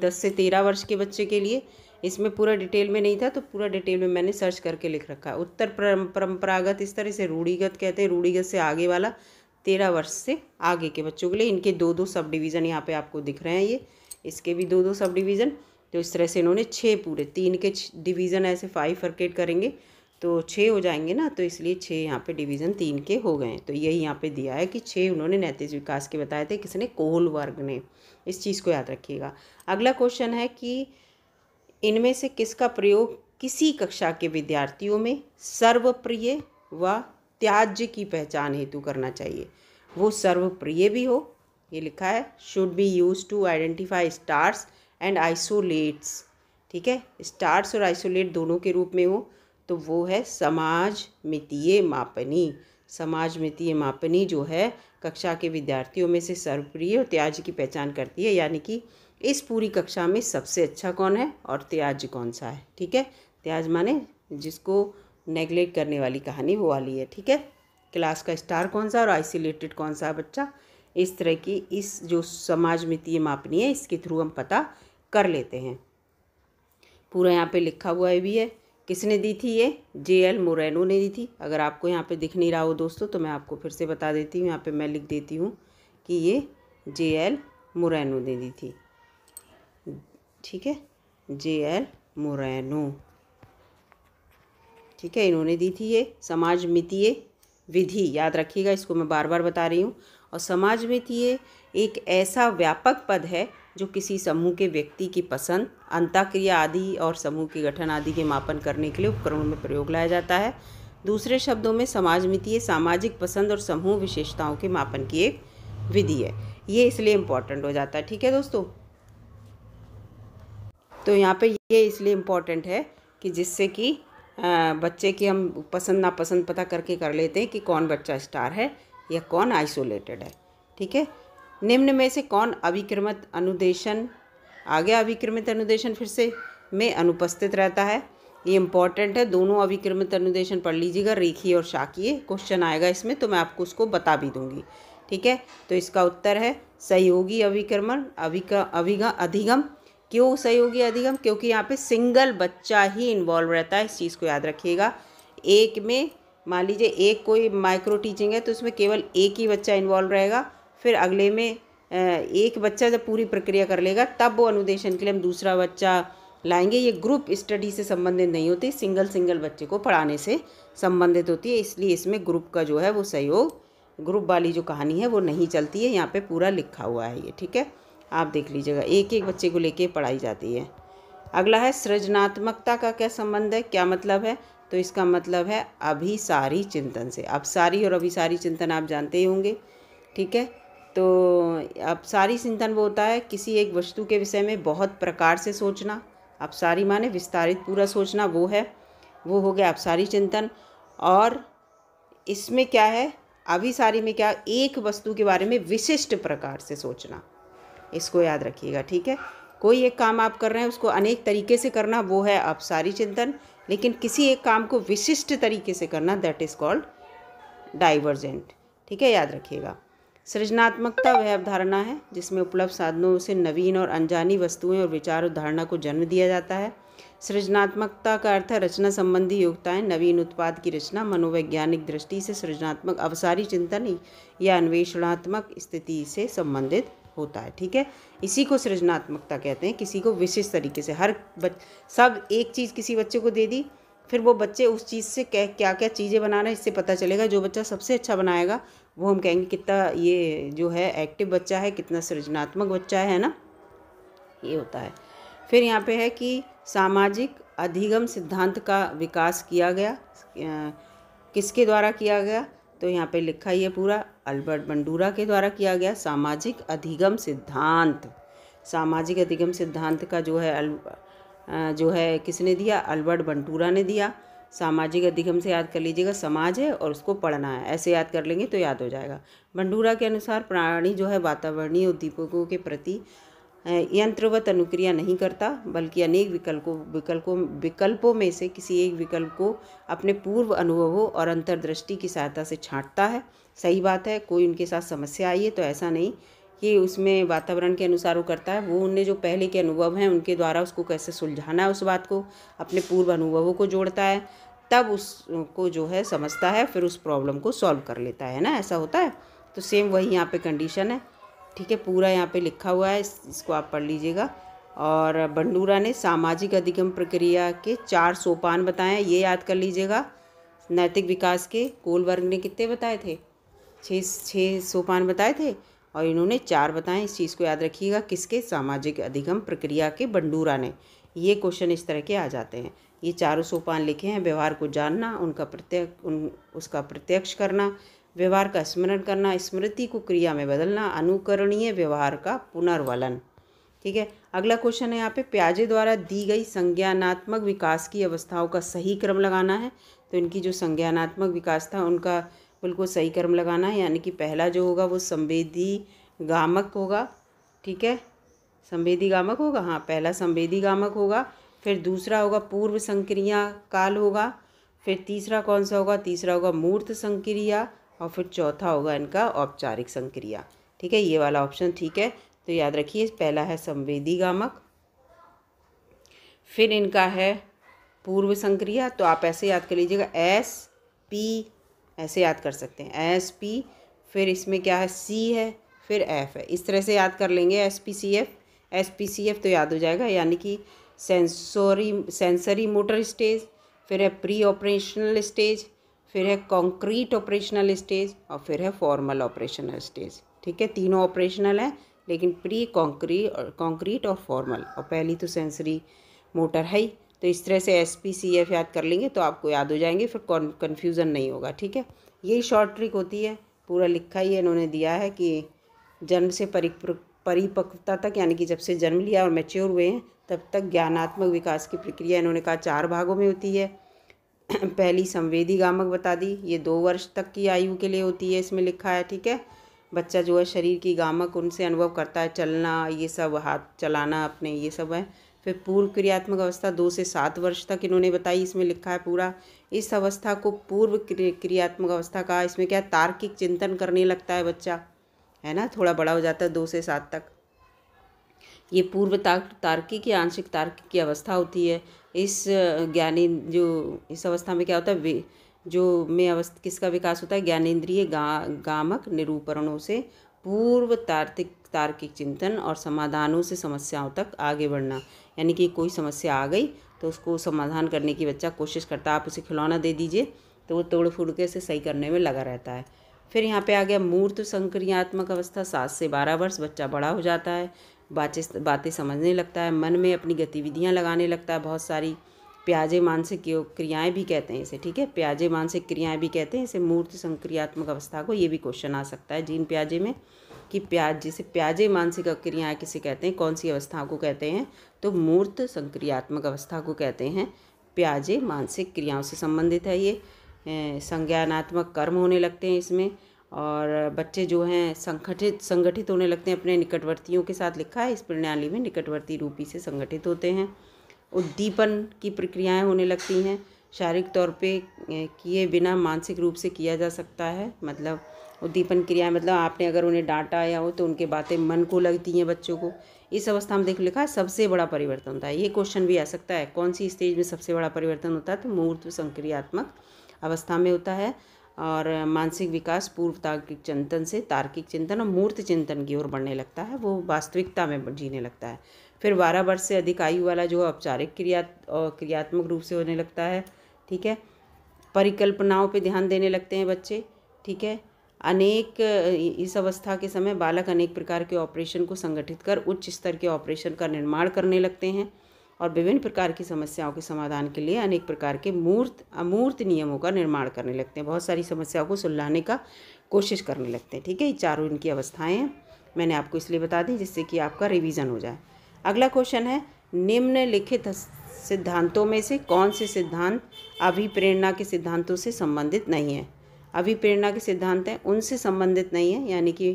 दस से तेरह वर्ष के बच्चे के लिए इसमें पूरा डिटेल में नहीं था तो पूरा डिटेल में मैंने सर्च करके लिख रखा है उत्तर परंपरागत स्तर इसे रूढ़ीगत कहते हैं रूढ़ीगत से आगे वाला तेरह वर्ष से आगे के बच्चों के लिए इनके दो दो सब डिवीज़न यहाँ पे आपको दिख रहे हैं ये इसके भी दो दो सब डिवीज़न तो इस तरह से इन्होंने छः पूरे तीन के डिवीज़न ऐसे फाइव फर्केट करेंगे तो छः हो जाएंगे ना तो इसलिए छः यहाँ पे डिवीज़न तीन के हो गए तो यही यहाँ पे दिया है कि छः उन्होंने नैतिक विकास के बताए थे किसने कोहल वर्ग ने इस चीज़ को याद रखिएगा अगला क्वेश्चन है कि इनमें से किसका प्रयोग किसी कक्षा के विद्यार्थियों में सर्वप्रिय व त्याज्य की पहचान हेतु करना चाहिए वो सर्वप्रिय भी हो ये लिखा है should be use to identify stars and isolates ठीक है स्टार्स और आइसोलेट दोनों के रूप में हो तो वो है समाज मितीय मापनी समाज मितीय मापनी जो है कक्षा के विद्यार्थियों में से सर्वप्रिय और त्याज की पहचान करती है यानी कि इस पूरी कक्षा में सबसे अच्छा कौन है और त्याज कौन सा है ठीक है त्याज माने जिसको नेग्लेक्ट करने वाली कहानी वो वाली है ठीक है क्लास का स्टार कौन सा और आइसोलेटेड कौन सा बच्चा इस तरह की इस जो समाज मितीय मापनी है इसके थ्रू हम पता कर लेते हैं पूरा यहाँ पे लिखा हुआ भी है किसने दी थी ये जे एल मोरेनो ने दी थी अगर आपको यहाँ पे दिख नहीं रहा हो दोस्तों तो मैं आपको फिर से बता देती हूँ यहाँ पे मैं लिख देती हूँ कि ये जे एल मोरेनो ने दी थी ठीक है जे एल मोरेनो ठीक है इन्होंने दी थी ये समाज मितीय विधि याद रखिएगा इसको मैं बार बार बता रही हूँ और समाज मितीय एक ऐसा व्यापक पद है जो किसी समूह के व्यक्ति की पसंद अंताक्रिया आदि और समूह के गठन आदि के मापन करने के लिए उपकरणों में प्रयोग लाया जाता है दूसरे शब्दों में समाजमितीय सामाजिक पसंद और समूह विशेषताओं के मापन की एक विधि है ये इसलिए इम्पॉर्टेंट हो जाता है ठीक है दोस्तों तो यहाँ पे ये इसलिए इम्पॉर्टेंट है कि जिससे कि बच्चे की हम पसंद नापसंद पता करके कर लेते हैं कि कौन बच्चा स्टार है या कौन आइसोलेटेड है ठीक है निम्न में से कौन अविक्रमित अनुदेशन आ गया अविक्रमित अनुदेशन फिर से में अनुपस्थित रहता है ये इंपॉर्टेंट है दोनों अविक्रमित अनुदेशन पढ़ लीजिएगा रेखी और शाकीय क्वेश्चन आएगा इसमें तो मैं आपको उसको बता भी दूंगी ठीक है तो इसका उत्तर है सहयोगी अविक्रमण अविका अभिग अधिगम क्यों सहयोगी अधिगम क्योंकि यहाँ पे सिंगल बच्चा ही इन्वॉल्व रहता है इस चीज़ को याद रखिएगा एक में मान लीजिए एक कोई माइक्रो टीचिंग है तो उसमें केवल एक ही बच्चा इन्वॉल्व रहेगा फिर अगले में एक बच्चा जब पूरी प्रक्रिया कर लेगा तब वो अनुदेशन के लिए हम दूसरा बच्चा लाएंगे ये ग्रुप स्टडी से संबंधित नहीं होती सिंगल सिंगल बच्चे को पढ़ाने से संबंधित होती है इसलिए इसमें ग्रुप का जो है वो सहयोग ग्रुप वाली जो कहानी है वो नहीं चलती है यहाँ पे पूरा लिखा हुआ है ये ठीक है आप देख लीजिएगा एक एक बच्चे को लेके पढ़ाई जाती है अगला है सृजनात्मकता का क्या संबंध है क्या मतलब है तो इसका मतलब है अभिसारी चिंतन से अब सारी और अभिसारी चिंतन आप जानते ही होंगे ठीक है तो अब सारी चिंतन वो होता है किसी एक वस्तु के विषय में बहुत प्रकार से सोचना अब सारी माने विस्तारित पूरा सोचना वो है वो हो गया अब सारी चिंतन और इसमें क्या है अभी सारी में क्या एक वस्तु के बारे में विशिष्ट प्रकार से सोचना इसको याद रखिएगा ठीक है कोई एक काम आप कर रहे हैं उसको अनेक तरीके से करना वो है आप सारी चिंतन लेकिन किसी एक काम को विशिष्ट तरीके से करना दैट इज़ कॉल्ड डाइवर्जेंट ठीक है याद रखिएगा सृजनात्मकता वह अवधारणा है जिसमें उपलब्ध साधनों से नवीन और अनजानी वस्तुएं और विचार और धारणा को जन्म दिया जाता है सृजनात्मकता का अर्थ है रचना संबंधी योग्यताएं नवीन उत्पाद की रचना मनोवैज्ञानिक दृष्टि से सृजनात्मक अवसारी चिंतन या अन्वेषणात्मक स्थिति से संबंधित होता है ठीक है इसी को सृजनात्मकता कहते हैं किसी को विशेष तरीके से हर बच सब एक चीज़ किसी बच्चे को दे दी फिर वो बच्चे उस चीज़ से क्या क्या, क्या चीज़ें बना रहे हैं इससे पता चलेगा जो बच्चा सबसे अच्छा बनाएगा वो हम कहेंगे कितना ये जो है एक्टिव बच्चा है कितना सृजनात्मक बच्चा है ना ये होता है फिर यहाँ पे है कि सामाजिक अधिगम सिद्धांत का विकास किया गया किसके द्वारा किया गया तो यहाँ पे लिखा है पूरा अल्बर्ट बंडूरा के द्वारा किया गया सामाजिक अधिगम सिद्धांत सामाजिक अधिगम सिद्धांत का जो है अल जो है किसने दिया अल्बर्ट बंटूरा ने दिया सामाजिक अधिगम से याद कर लीजिएगा समाज है और उसको पढ़ना है ऐसे याद कर लेंगे तो याद हो जाएगा बंडूरा के अनुसार प्राणी जो है वातावरणीय उद्दीपकों के प्रति यंत्रवत अनुक्रिया नहीं करता बल्कि अनेक विकल्पों विकल्पों विकल्पों में से किसी एक विकल्प को अपने पूर्व अनुभवों और अंतर्दृष्टि की सहायता से छांटता है सही बात है कोई उनके साथ समस्या आई है तो ऐसा नहीं कि उसमें वातावरण के अनुसार वो करता है वो उनने जो पहले के अनुभव हैं उनके द्वारा उसको कैसे सुलझाना है उस बात को अपने पूर्व अनुभवों को जोड़ता है तब उसको जो है समझता है फिर उस प्रॉब्लम को सॉल्व कर लेता है ना ऐसा होता है तो सेम वही यहाँ पे कंडीशन है ठीक है पूरा यहाँ पे लिखा हुआ है इस, इसको आप पढ़ लीजिएगा और बंडूरा ने सामाजिक अधिगम प्रक्रिया के चार सोपान बताए ये याद कर लीजिएगा नैतिक विकास के कोल वर्ग ने कितने बताए थे छः छः सोपान बताए थे और इन्होंने चार बताएं इस चीज़ को याद रखिएगा किसके सामाजिक अधिगम प्रक्रिया के बंडूरा ने ये क्वेश्चन इस तरह के आ जाते हैं ये चारों सोपान लिखे हैं व्यवहार को जानना उनका प्रत्यक्ष उन उसका प्रत्यक्ष करना व्यवहार का स्मरण करना स्मृति को क्रिया में बदलना अनुकरणीय व्यवहार का पुनर्वलन ठीक है अगला क्वेश्चन है यहाँ पे प्याजे द्वारा दी गई संज्ञानात्मक विकास की अवस्थाओं का सही क्रम लगाना है तो इनकी जो संज्ञानात्मक विकास था उनका बिल्कुल सही कर्म लगाना है यानी कि पहला जो होगा वो संवेदी गामक होगा ठीक है संवेदी गामक होगा हाँ पहला संवेदी गामक होगा फिर दूसरा होगा पूर्व संक्रिया काल होगा फिर तीसरा कौन सा होगा तीसरा होगा मूर्त संक्रिया और फिर चौथा होगा इनका औपचारिक संक्रिया ठीक है ये वाला ऑप्शन ठीक है तो याद रखिए पहला है संवेदी गामक फिर इनका है पूर्व संक्रिया तो आप ऐसे याद कर लीजिएगा एस पी ऐसे याद कर सकते हैं एस पी फिर इसमें क्या है सी है फिर एफ़ है इस तरह से याद कर लेंगे S P C F S P C F तो याद हो जाएगा यानी कि सेंसोरी सेंसरी मोटर स्टेज फिर है प्री ऑपरेशनल स्टेज फिर है कॉन्क्रीट ऑपरेशनल स्टेज और फिर है फॉर्मल ऑपरेशनल स्टेज ठीक है तीनों ऑपरेशनल हैं लेकिन प्री कंक्रीट और कंक्रीट और फॉर्मल और पहली तो सेंसरी मोटर है ही तो इस तरह से एस पी सी एफ याद कर लेंगे तो आपको याद हो जाएंगे फिर कन्फ्यूज़न नहीं होगा ठीक है यही शॉर्ट ट्रिक होती है पूरा लिखा ही इन्होंने दिया है कि जन्म से परिपक्वता तक यानी कि जब से जन्म लिया और मैच्योर हुए हैं तब तक ज्ञानात्मक विकास की प्रक्रिया इन्होंने कहा चार भागों में होती है *clears throat* पहली संवेदी गामक बता दी ये दो वर्ष तक की आयु के लिए होती है इसमें लिखा है ठीक है बच्चा जो है शरीर की गामक उनसे अनुभव करता है चलना ये सब हाथ चलाना अपने ये सब है फिर पूर्व क्रियात्मक अवस्था दो से सात वर्ष तक इन्होंने बताई इसमें लिखा है पूरा इस अवस्था को पूर्व क्रियात्मक अवस्था कहा इसमें क्या तार्किक चिंतन करने लगता है बच्चा है ना थोड़ा बड़ा हो जाता है दो से सात तक ये पूर्व तार्किक या आंशिक तार्किक की अवस्था होती है इस ज्ञानी जो इस अवस्था में क्या होता है जो में अवस्था किसका विकास होता है ज्ञानेन्द्रिय गा, गामक निरूपरणों से पूर्व तार्किक तार्किक चिंतन और समाधानों से समस्याओं तक आगे बढ़ना यानी कि कोई समस्या आ गई तो उसको समाधान करने की बच्चा कोशिश करता है आप उसे खिलौना दे दीजिए तो वो तोड़ फोड़ के उसे सही करने में लगा रहता है फिर यहाँ पे आ गया मूर्त संक्रियात्मक अवस्था सात से बारह वर्ष बच्चा बड़ा हो जाता है बातें बातें समझने लगता है मन में अपनी गतिविधियाँ लगाने लगता है बहुत सारी प्याजे मानसिक क्रियाएं भी कहते हैं इसे ठीक है प्याजे मानसिक क्रियाएं भी कहते हैं इसे मूर्त संक्रियात्मक अवस्था को ये भी क्वेश्चन आ सकता है जीन प्याजे में कि प्याज जिसे प्याजे मानसिक क्रियाएं किसे कहते हैं कौन सी अवस्था को कहते हैं तो मूर्त संक्रियात्मक अवस्था को कहते हैं प्याजे मानसिक क्रियाओं से संबंधित है ये संज्ञानात्मक कर्म होने लगते हैं इसमें और बच्चे जो हैं संगठित संगठित होने लगते हैं अपने निकटवर्तियों के साथ लिखा है इस प्रणाली में निकटवर्ती रूपी से संगठित होते हैं उद्दीपन की प्रक्रियाएं होने लगती हैं शारीरिक तौर पे किए बिना मानसिक रूप से किया जा सकता है मतलब उद्दीपन क्रियाएं मतलब आपने अगर उन्हें डांटा या हो तो उनके बातें मन को लगती हैं बच्चों को इस अवस्था में देख लिखा सबसे बड़ा परिवर्तन होता है ये क्वेश्चन भी आ सकता है कौन सी स्टेज में सबसे बड़ा परिवर्तन होता है तो मूर्त संक्रियात्मक अवस्था में होता है और मानसिक विकास पूर्व तार्किक चिंतन से तार्किक चिंतन और मूर्त चिंतन की ओर बढ़ने लगता है वो वास्तविकता में जीने लगता है फिर बारह वर्ष से अधिक आयु वाला जो औपचारिक क्रिया क्रियात्मक रूप से होने लगता है ठीक है परिकल्पनाओं पे ध्यान देने लगते हैं बच्चे ठीक है अनेक इस अवस्था के समय बालक अनेक प्रकार के ऑपरेशन को संगठित कर उच्च स्तर के ऑपरेशन का निर्माण करने लगते हैं और विभिन्न प्रकार की समस्याओं के समाधान के लिए अनेक प्रकार के मूर्त अमूर्त नियमों का निर्माण करने लगते हैं बहुत सारी समस्याओं को सुलझाने का कोशिश करने लगते हैं ठीक है ये चारों इनकी अवस्थाएँ हैं मैंने आपको इसलिए बता दी जिससे कि आपका रिविजन हो जाए अगला क्वेश्चन है निम्नलिखित सिद्धांतों में से कौन से सिद्धांत अभिप्रेरणा के सिद्धांतों से संबंधित नहीं है अभिप्रेरणा के सिद्धांत हैं उनसे संबंधित नहीं है यानी कि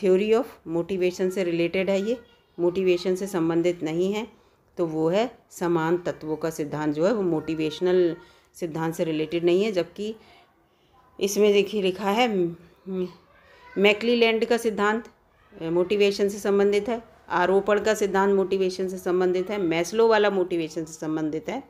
थ्योरी ऑफ मोटिवेशन से रिलेटेड है ये मोटिवेशन से संबंधित नहीं है तो वो है समान तत्वों का सिद्धांत जो है वो मोटिवेशनल सिद्धांत से रिलेटेड नहीं है जबकि इसमें देखिए लिखा है मैकलीलैंड का सिद्धांत मोटिवेशन से संबंधित है आरोपण का सिद्धांत मोटिवेशन से संबंधित है मैस्लो वाला मोटिवेशन से संबंधित है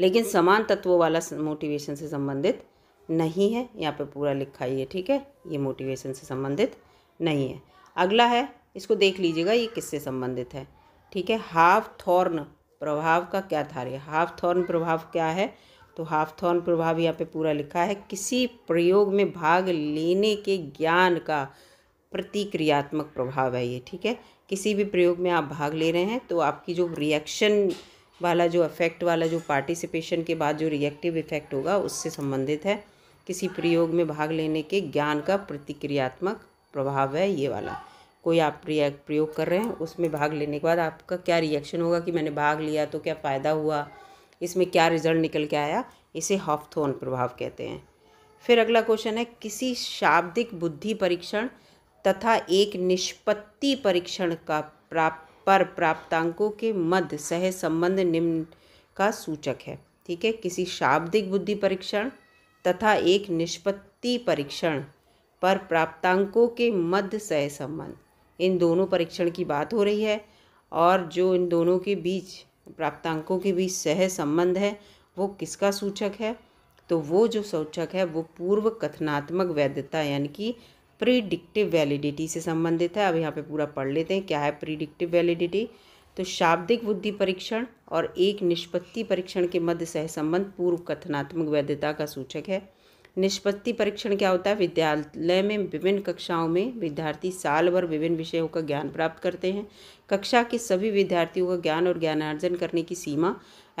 लेकिन समान तत्वों वाला मोटिवेशन से संबंधित नहीं है यहाँ पे पूरा लिखा ही है ठीक है ये मोटिवेशन से संबंधित नहीं है अगला है इसको देख लीजिएगा ये किससे संबंधित है ठीक है हाफ थॉर्न प्रभाव का क्या रे हाफ थॉर्न प्रभाव क्या है तो हाफ थॉर्न प्रभाव यहाँ पे पूरा लिखा है किसी प्रयोग में भाग लेने के ज्ञान का प्रतिक्रियात्मक प्रभाव है ये ठीक है किसी भी प्रयोग में आप भाग ले रहे हैं तो आपकी जो रिएक्शन वाला जो इफेक्ट वाला जो पार्टिसिपेशन के बाद जो रिएक्टिव इफेक्ट होगा उससे संबंधित है किसी प्रयोग में भाग लेने के ज्ञान का प्रतिक्रियात्मक प्रभाव है ये वाला कोई आप रिएक्ट प्रयोग कर रहे हैं उसमें भाग लेने के बाद आपका क्या रिएक्शन होगा कि मैंने भाग लिया तो क्या फ़ायदा हुआ इसमें क्या रिजल्ट निकल के आया इसे हॉफथोन प्रभाव कहते हैं फिर अगला क्वेश्चन है किसी शाब्दिक बुद्धि परीक्षण तथा एक निष्पत्ति परीक्षण का प्राप्त पर प्राप्तांकों के मध्य सह संबंध निम्न का सूचक है ठीक है किसी शाब्दिक बुद्धि परीक्षण तथा एक निष्पत्ति परीक्षण पर प्राप्तांकों के मध्य सह संबंध इन दोनों परीक्षण की बात हो रही है और जो इन दोनों के बीच प्राप्तांकों के बीच सह संबंध है वो किसका सूचक है तो वो जो सूचक है वो पूर्व कथनात्मक वैधता यानी कि प्रीडिक्टिव वैलिडिटी से संबंधित है अब यहाँ पे पूरा पढ़ लेते हैं क्या है प्रीडिक्टिव वैलिडिटी तो शाब्दिक बुद्धि परीक्षण और एक निष्पत्ति परीक्षण के मध्य सहसंबंध पूर्व कथनात्मक वैधता का सूचक है निष्पत्ति परीक्षण क्या होता है विद्यालय में विभिन्न कक्षाओं में विद्यार्थी साल भर विभिन्न विषयों का ज्ञान प्राप्त करते हैं कक्षा के सभी विद्यार्थियों का ज्ञान और ज्ञानार्जन करने की सीमा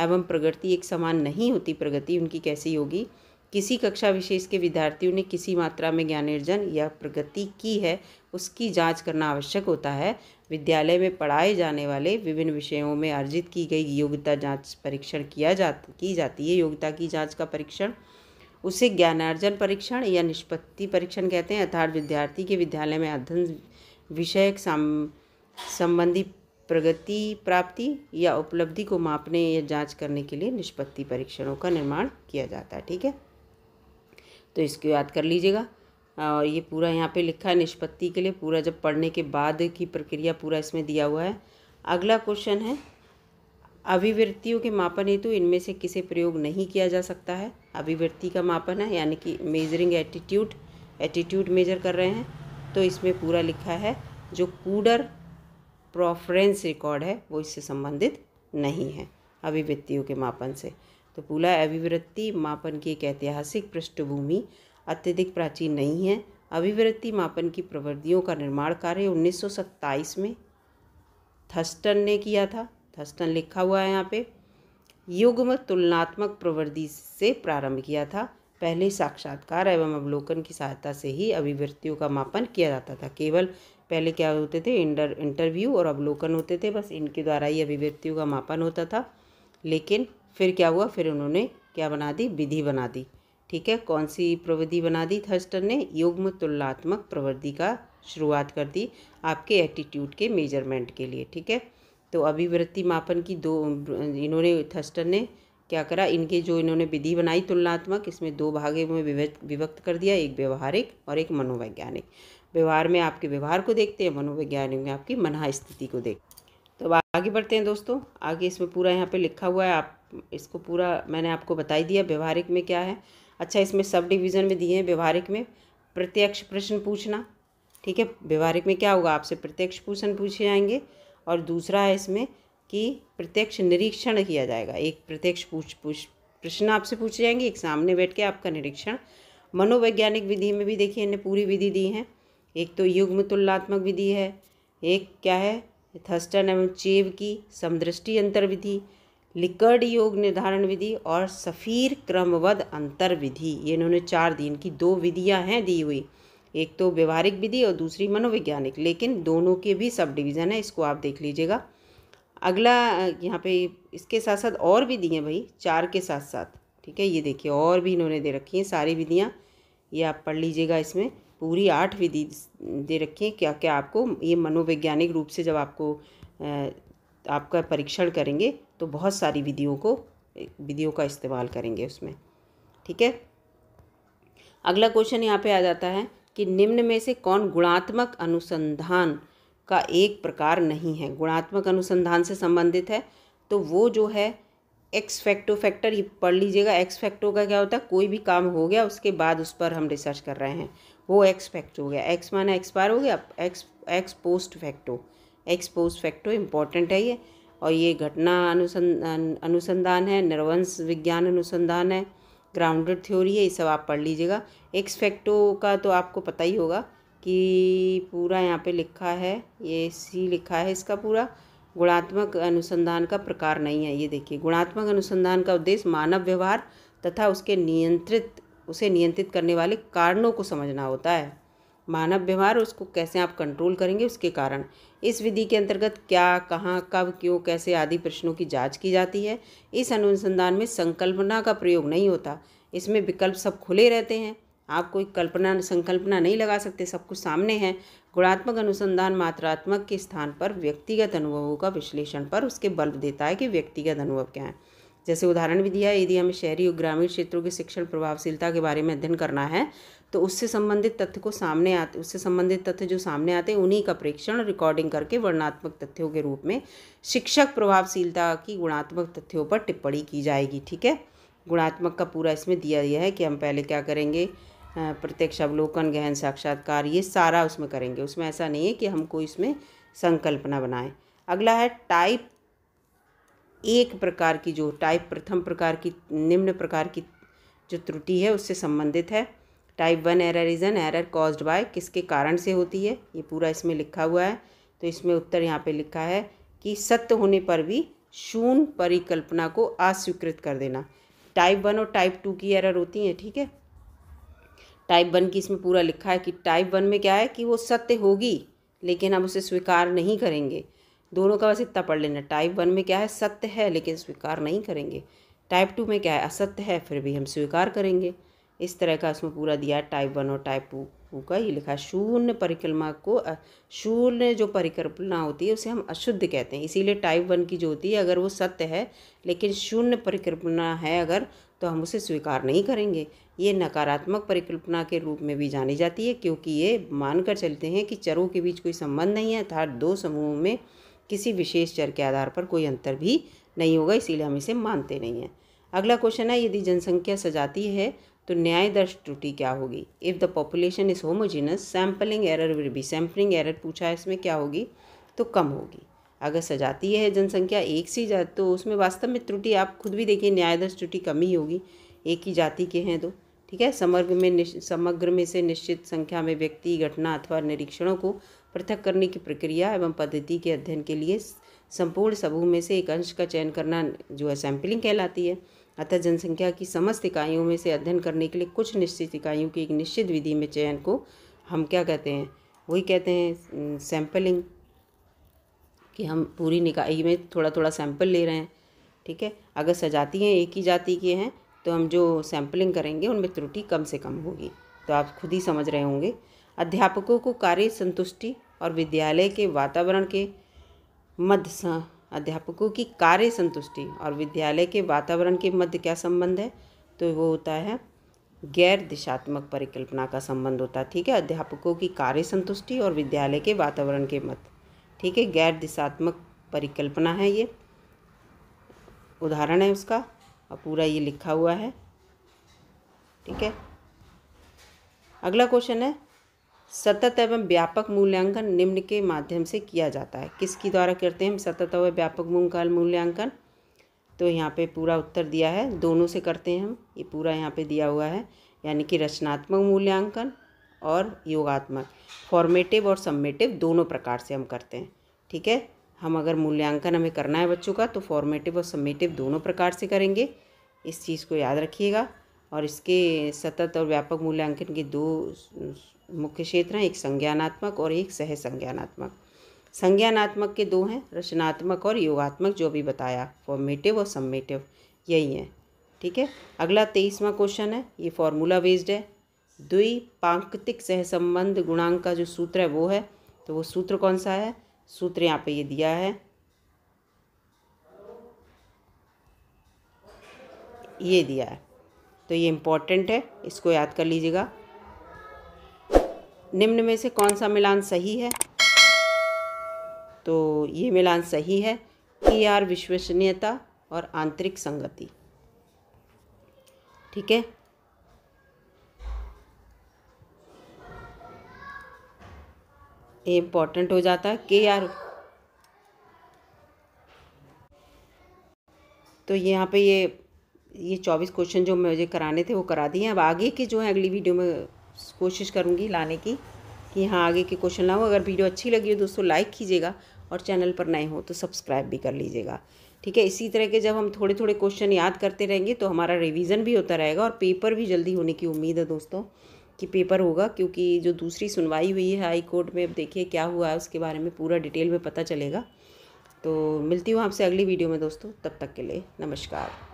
एवं प्रगति एक समान नहीं होती प्रगति उनकी कैसी होगी किसी कक्षा विशेष के विद्यार्थियों ने किसी मात्रा में ज्ञानार्जन या प्रगति की है उसकी जांच करना आवश्यक होता है विद्यालय में पढ़ाए जाने वाले विभिन्न विषयों में अर्जित की गई योग्यता जांच परीक्षण किया जा की जाती है योग्यता की जांच का परीक्षण उसे ज्ञानार्जन परीक्षण या निष्पत्ति परीक्षण कहते हैं अर्थात विद्यार्थी के विद्यालय में अध्ययन विषयक संबंधी प्रगति प्राप्ति या उपलब्धि को मापने या जांच करने के लिए निष्पत्ति परीक्षणों का निर्माण किया जाता है ठीक है तो इसको याद कर लीजिएगा और ये पूरा यहाँ पे लिखा है निष्पत्ति के लिए पूरा जब पढ़ने के बाद की प्रक्रिया पूरा इसमें दिया हुआ है अगला क्वेश्चन है अभिवृत्तियों के मापन हेतु इनमें से किसे प्रयोग नहीं किया जा सकता है अभिवृत्ति का मापन है यानी कि मेजरिंग एटीट्यूड एटीट्यूड मेजर कर रहे हैं तो इसमें पूरा लिखा है जो कूडर प्रोफरेंस रिकॉर्ड है वो इससे संबंधित नहीं है अभिवृत्तियों के मापन से तो पुला अभिवृत्ति मापन की एक ऐतिहासिक पृष्ठभूमि अत्यधिक प्राचीन नहीं है अभिवृत्ति मापन की प्रवृत्तियों का निर्माण कार्य 1927 में थस्टन ने किया था थस्टन लिखा हुआ है यहाँ पे युग्म तुलनात्मक प्रवृत्ति से प्रारंभ किया था पहले साक्षात्कार एवं अवलोकन की सहायता से ही अभिवृत्तियों का मापन किया जाता था केवल पहले क्या होते थे इंटरव्यू और अवलोकन होते थे बस इनके द्वारा ही अभिवृत्तियों का मापन होता था लेकिन फिर क्या हुआ फिर उन्होंने क्या बना दी विधि बना दी ठीक है कौन सी प्रविधि बना दी थर्स्टर ने युग्म तुलनात्मक प्रवृत्ति का शुरुआत कर दी आपके एटीट्यूड के मेजरमेंट के लिए ठीक है तो अभिवृत्ति मापन की दो इन्होंने थर्स्टर ने क्या करा इनके जो इन्होंने विधि बनाई तुलनात्मक इसमें दो भागे में विभक्त कर दिया एक व्यवहारिक और एक मनोवैज्ञानिक व्यवहार में आपके व्यवहार को देखते हैं मनोवैज्ञानिक में आपकी मना स्थिति को देखते तो आगे बढ़ते हैं दोस्तों आगे इसमें पूरा यहाँ पे लिखा हुआ है आप इसको पूरा मैंने आपको बताई दिया व्यवहारिक में क्या है अच्छा इसमें सब डिवीज़न में दिए हैं व्यवहारिक में प्रत्यक्ष प्रश्न पूछना ठीक है व्यवहारिक में क्या होगा आपसे प्रत्यक्ष प्रश्न पूछे जाएंगे और दूसरा है इसमें कि प्रत्यक्ष निरीक्षण किया जाएगा एक प्रत्यक्ष पूछ पूछ प्रश्न आपसे पूछे जाएंगे एक सामने बैठ के आपका निरीक्षण मनोवैज्ञानिक विधि में भी देखिए इन्हें पूरी विधि दी है एक तो युग्म तुलनात्मक विधि है एक क्या है थस्टन एवं चेव की समदृष्टि अंतर विधि लिकर्ड योग निर्धारण विधि और सफ़ीर क्रमवद अंतर विधि ये इन्होंने चार दी इनकी दो विधियां हैं दी हुई एक तो व्यवहारिक विधि और दूसरी मनोवैज्ञानिक लेकिन दोनों के भी सब डिवीज़न है इसको आप देख लीजिएगा अगला यहाँ पे इसके साथ साथ और भी दी हैं भाई चार के साथ साथ ठीक है ये देखिए और भी इन्होंने दे रखी हैं सारी विधियाँ ये आप पढ़ लीजिएगा इसमें पूरी आठ विधि दे रखी हैं क्या क्या आपको ये मनोवैज्ञानिक रूप से जब आपको आपका परीक्षण करेंगे तो बहुत सारी विधियों को विधियों का इस्तेमाल करेंगे उसमें ठीक है अगला क्वेश्चन यहाँ पे आ जाता है कि निम्न में से कौन गुणात्मक अनुसंधान का एक प्रकार नहीं है गुणात्मक अनुसंधान से संबंधित है तो वो जो है एक्स फैक्टो फैक्टर ये पढ़ लीजिएगा एक्स फैक्टो का क्या होता है कोई भी काम हो गया उसके बाद उस पर हम रिसर्च कर रहे हैं वो एक्स फैक्टो हो गया एक्स माना एक्सपायर हो गया ex ex post facto ex post facto important है ये और ये घटना अनुसंधान अनुसंधान है नरवंश विज्ञान अनुसंधान है ग्राउंडेड थ्योरी है ये सब आप पढ़ लीजिएगा फैक्टो का तो आपको पता ही होगा कि पूरा यहाँ पे लिखा है ये सी लिखा है इसका पूरा गुणात्मक अनुसंधान का प्रकार नहीं है ये देखिए गुणात्मक अनुसंधान का उद्देश्य मानव व्यवहार तथा उसके नियंत्रित उसे नियंत्रित करने वाले कारणों को समझना होता है मानव व्यवहार उसको कैसे आप कंट्रोल करेंगे उसके कारण इस विधि के अंतर्गत क्या कहाँ कब क्यों कैसे आदि प्रश्नों की जांच की जाती है इस अनुसंधान में संकल्पना का प्रयोग नहीं होता इसमें विकल्प सब खुले रहते हैं आप कोई कल्पना संकल्पना नहीं लगा सकते सब कुछ सामने है गुणात्मक अनुसंधान मात्रात्मक के स्थान पर व्यक्तिगत अनुभवों का विश्लेषण पर उसके बल्ब देता है कि व्यक्तिगत अनुभव क्या है जैसे उदाहरण भी दिया यदि हमें शहरी और ग्रामीण क्षेत्रों की शिक्षण प्रभावशीलता के बारे में अध्ययन करना है तो उससे संबंधित तथ्य को सामने आते उससे संबंधित तथ्य जो सामने आते हैं उन्हीं का परीक्षण रिकॉर्डिंग करके वर्णात्मक तथ्यों के रूप में शिक्षक प्रभावशीलता की गुणात्मक तथ्यों पर टिप्पणी की जाएगी ठीक है गुणात्मक का पूरा इसमें दिया गया है कि हम पहले क्या करेंगे प्रत्यक्ष अवलोकन गहन साक्षात्कार ये सारा उसमें करेंगे उसमें ऐसा नहीं है कि हमको इसमें संकल्पना बनाएं अगला है टाइप एक प्रकार की जो टाइप प्रथम प्रकार की निम्न प्रकार की जो त्रुटि है उससे संबंधित है type one error is an error caused by किसके कारण से होती है ये पूरा इसमें लिखा हुआ है तो इसमें उत्तर यहाँ पे लिखा है कि सत्य होने पर भी शून्य परिकल्पना को अस्वीकृत कर देना टाइप वन और टाइप टू की एरर होती हैं ठीक है टाइप वन की इसमें पूरा लिखा है कि टाइप वन में क्या है कि वो सत्य होगी लेकिन हम उसे स्वीकार नहीं करेंगे दोनों का बस इतना पढ़ लेना टाइप वन में क्या है सत्य है लेकिन स्वीकार नहीं करेंगे टाइप टू में क्या है असत्य है फिर भी हम स्वीकार करेंगे इस तरह का उसमें पूरा दिया टाइप वन और टाइप टू टू का ये लिखा शून्य परिक्रमा को शून्य जो परिकल्पना होती है उसे हम अशुद्ध कहते हैं इसीलिए टाइप वन की जो होती है अगर वो सत्य है लेकिन शून्य परिकल्पना है अगर तो हम उसे स्वीकार नहीं करेंगे ये नकारात्मक परिकल्पना के रूप में भी जानी जाती है क्योंकि ये मानकर चलते हैं कि चरों के बीच कोई संबंध नहीं है अर्थात दो समूहों में किसी विशेष चर के आधार पर कोई अंतर भी नहीं होगा इसीलिए हम इसे मानते नहीं हैं अगला क्वेश्चन है यदि जनसंख्या सजाती है तो न्यायदर्श त्रुटि क्या होगी if the population is homogeneous sampling error will be sampling error पूछा है इसमें क्या होगी तो कम होगी अगर सजाती है जनसंख्या एक सी जा तो उसमें वास्तव में त्रुटि आप खुद भी देखिए न्यायदर्श त्रुटि कम ही होगी एक ही जाति के हैं तो ठीक है समग्र में समग्र में से निश्चित संख्या में व्यक्ति घटना अथवा निरीक्षणों को पृथक करने की प्रक्रिया एवं पद्धति के अध्ययन के लिए संपूर्ण समूह में से एक अंश का चयन करना जो है सैम्पलिंग कहलाती है अतः जनसंख्या की समस्त इकाइयों में से अध्ययन करने के लिए कुछ निश्चित इकाइयों की एक निश्चित विधि में चयन को हम क्या कहते हैं वही कहते हैं सैम्पलिंग कि हम पूरी निकाय में थोड़ा थोड़ा सैंपल ले रहे हैं ठीक है अगर सजाती हैं एक ही जाति के हैं तो हम जो सैंपलिंग करेंगे उनमें त्रुटि कम से कम होगी तो आप खुद ही समझ रहे होंगे अध्यापकों को कार्य संतुष्टि और विद्यालय के वातावरण के मध्य अध्यापकों की कार्य संतुष्टि और विद्यालय के वातावरण के मध्य क्या संबंध है तो वो होता है गैर दिशात्मक परिकल्पना का संबंध होता है ठीक है अध्यापकों की कार्य संतुष्टि और विद्यालय के वातावरण के मध्य ठीक है गैर दिशात्मक परिकल्पना है ये उदाहरण है उसका और पूरा ये लिखा हुआ है ठीक है अगला क्वेश्चन है सतत एवं व्यापक मूल्यांकन निम्न के माध्यम से किया जाता है किसके द्वारा करते हैं हम सतत एवं व्यापक मूल्यांकन तो यहाँ पे पूरा उत्तर दिया है दोनों से करते हैं हम ये पूरा यहाँ पे दिया हुआ है यानी कि रचनात्मक मूल्यांकन और योगात्मक फॉर्मेटिव और सम्मेटिव दोनों प्रकार से हम करते हैं ठीक है हम अगर मूल्यांकन हमें करना है बच्चों का तो फॉर्मेटिव और सम्मेटिव दोनों प्रकार से करेंगे इस चीज़ को याद रखिएगा और इसके सतत और व्यापक मूल्यांकन के दो मुख्य क्षेत्र हैं एक संज्ञानात्मक और एक सह संज्ञानात्मक संज्ञानात्मक के दो हैं रचनात्मक और योगात्मक जो भी बताया फॉर्मेटिव और सम्मेटिव यही हैं ठीक है अगला तेईसवा क्वेश्चन है ये फॉर्मूला बेस्ड है द्विपांकतिक सहसंबंध गुणांक का जो सूत्र है वो है तो वो सूत्र कौन सा है सूत्र यहाँ पे ये दिया है ये दिया है तो ये इम्पॉर्टेंट है इसको याद कर लीजिएगा निम्न में से कौन सा मिलान सही है तो ये मिलान सही है ई आर विश्वसनीयता और आंतरिक संगति ठीक है ये इम्पॉर्टेंट हो जाता है के आर तो यहाँ पे ये ये चौबीस क्वेश्चन जो मुझे कराने थे वो करा दिए अब आगे के जो है अगली वीडियो में कोशिश करूँगी लाने की कि हाँ आगे के क्वेश्चन लाऊँ अगर वीडियो अच्छी लगी हो दोस्तों लाइक कीजिएगा और चैनल पर नए हो तो सब्सक्राइब भी कर लीजिएगा ठीक है इसी तरह के जब हम थोड़े थोड़े क्वेश्चन याद करते रहेंगे तो हमारा रिवीजन भी होता रहेगा और पेपर भी जल्दी होने की उम्मीद है दोस्तों कि पेपर होगा क्योंकि जो दूसरी सुनवाई हुई है हाई कोर्ट में अब देखिए क्या हुआ है उसके बारे में पूरा डिटेल में पता चलेगा तो मिलती हूँ आपसे अगली वीडियो में दोस्तों तब तक के लिए नमस्कार